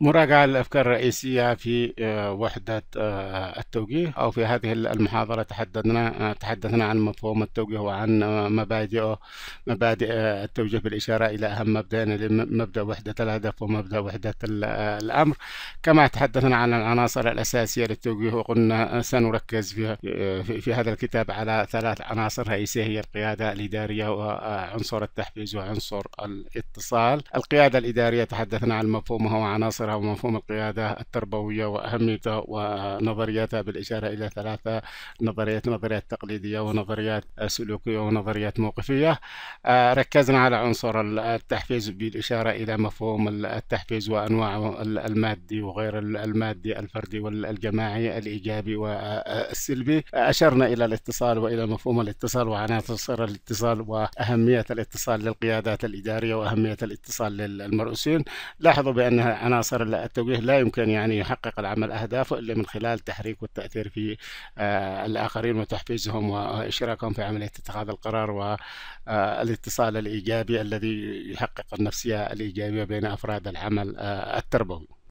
مراجعة للأفكار الرئيسية في آه، وحدة آه، التوجيه أو في هذه المحاضرة تحدثنا آه، تحدثنا عن مفهوم التوجيه وعن مبادئه مبادئ التوجيه بالإشارة إلى أهم مبدأين يعني مبدأ وحدة الهدف ومبدأ وحدة الأمر كما تحدثنا عن العناصر الأساسية للتوجيه وقلنا سنركز في, في هذا الكتاب على ثلاث عناصر رئيسية هي القيادة الإدارية وعنصر التحفيز وعنصر الاتصال القيادة الإدارية تحدثنا عن مفهومها وعناصر الإدارة ومفهوم القيادة التربوية وأهميتها ونظرياتها بالإشارة إلى ثلاثة نظريات نظريات تقليدية ونظريات سلوكية ونظريات موقفية آه، ركزنا على عنصر التحفيز بالإشارة إلى مفهوم التحفيز وأنواعه المادي وغير المادي الفردي والجماعي الإيجابي والسلبي أشرنا إلى الاتصال وإلى مفهوم الاتصال وعناصر الاتصال وأهمية الاتصال للقيادات الإدارية وأهمية الاتصال للمرؤوسين لاحظوا بأن عناصر أكثر التوجيه لا يمكن يعني يحقق العمل أهدافه إلا من خلال تحريك والتأثير في آه، الآخرين وتحفيزهم وإشراكهم في عملية اتخاذ القرار والاتصال آه، الإيجابي الذي يحقق النفسية الإيجابية بين أفراد العمل آه، التربوي